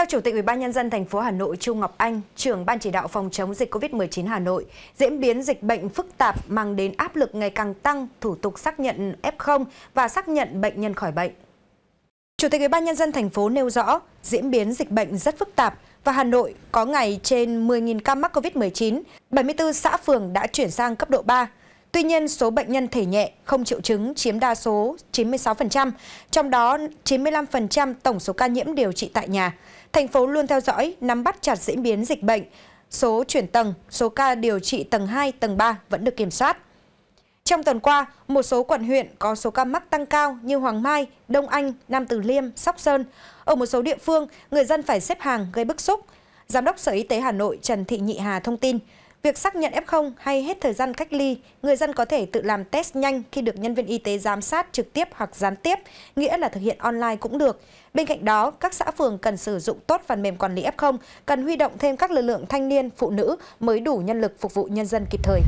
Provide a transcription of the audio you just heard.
Theo Chủ tịch UBND thành phố Hà Nội Trung Ngọc Anh, trưởng Ban chỉ đạo phòng chống dịch COVID-19 Hà Nội, diễn biến dịch bệnh phức tạp mang đến áp lực ngày càng tăng thủ tục xác nhận F0 và xác nhận bệnh nhân khỏi bệnh. Chủ tịch UBND thành phố nêu rõ, diễn biến dịch bệnh rất phức tạp và Hà Nội có ngày trên 10.000 ca mắc COVID-19, 74 xã phường đã chuyển sang cấp độ 3, Tuy nhiên, số bệnh nhân thể nhẹ, không triệu chứng chiếm đa số 96%, trong đó 95% tổng số ca nhiễm điều trị tại nhà. Thành phố luôn theo dõi, nắm bắt chặt diễn biến dịch bệnh, số chuyển tầng, số ca điều trị tầng 2, tầng 3 vẫn được kiểm soát. Trong tuần qua, một số quận huyện có số ca mắc tăng cao như Hoàng Mai, Đông Anh, Nam Từ Liêm, Sóc Sơn. Ở một số địa phương, người dân phải xếp hàng gây bức xúc. Giám đốc Sở Y tế Hà Nội Trần Thị Nhị Hà thông tin, Việc xác nhận F0 hay hết thời gian cách ly, người dân có thể tự làm test nhanh khi được nhân viên y tế giám sát trực tiếp hoặc gián tiếp, nghĩa là thực hiện online cũng được. Bên cạnh đó, các xã phường cần sử dụng tốt phần mềm quản lý F0, cần huy động thêm các lực lượng thanh niên, phụ nữ mới đủ nhân lực phục vụ nhân dân kịp thời.